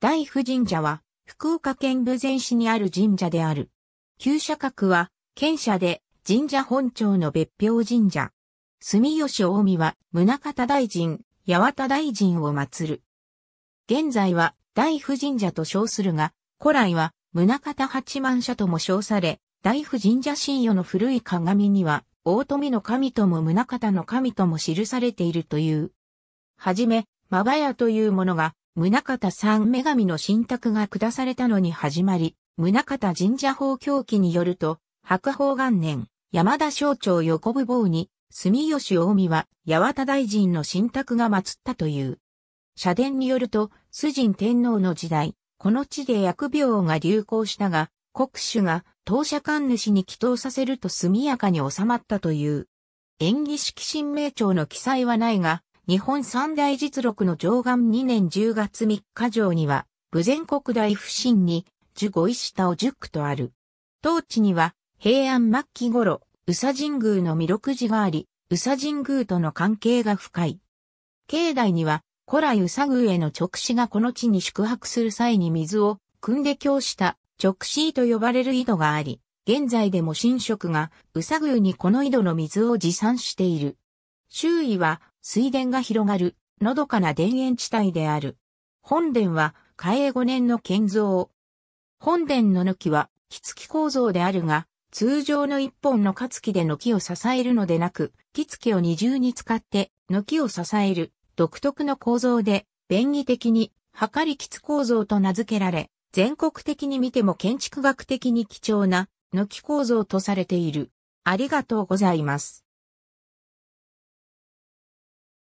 大夫神社は、福岡県武前市にある神社である。旧社格は、県社で神社本庁の別表神社。住吉大海は、宗方大臣、八幡大臣を祀る。現在は、大夫神社と称するが、古来は、宗方八幡社とも称され、大夫神社神与の古い鏡には、大富の神とも宗方の神とも記されているという。はじめ、まばやというものが、宗方三女神の信託が下されたのに始まり、宗方神社法教記によると、白鳳元年、山田省庁横部坊に、住吉大海は、八幡大臣の信託が祀ったという。社殿によると、崇神天皇の時代、この地で疫病が流行したが、国主が当社官主に祈祷させると速やかに収まったという。演技式神明朝の記載はないが、日本三大実録の上岸2年10月3日上には、武前国大不審に、十五石田を十区とある。当地には、平安末期頃、宇佐神宮の弥勒寺があり、宇佐神宮との関係が深い。境内には、古来宇佐宮への直使がこの地に宿泊する際に水を汲んで供した直視と呼ばれる井戸があり、現在でも神職が宇佐宮にこの井戸の水を持参している。周囲は水田が広がる、のどかな田園地帯である。本殿は、嘉永5年の建造。本殿の軒は、木付き構造であるが、通常の一本の木で軒を支えるのでなく、木付きを二重に使って、軒を支える、独特の構造で、便宜的に、かり木付構造と名付けられ、全国的に見ても建築学的に貴重な、軒構造とされている。ありがとうございます。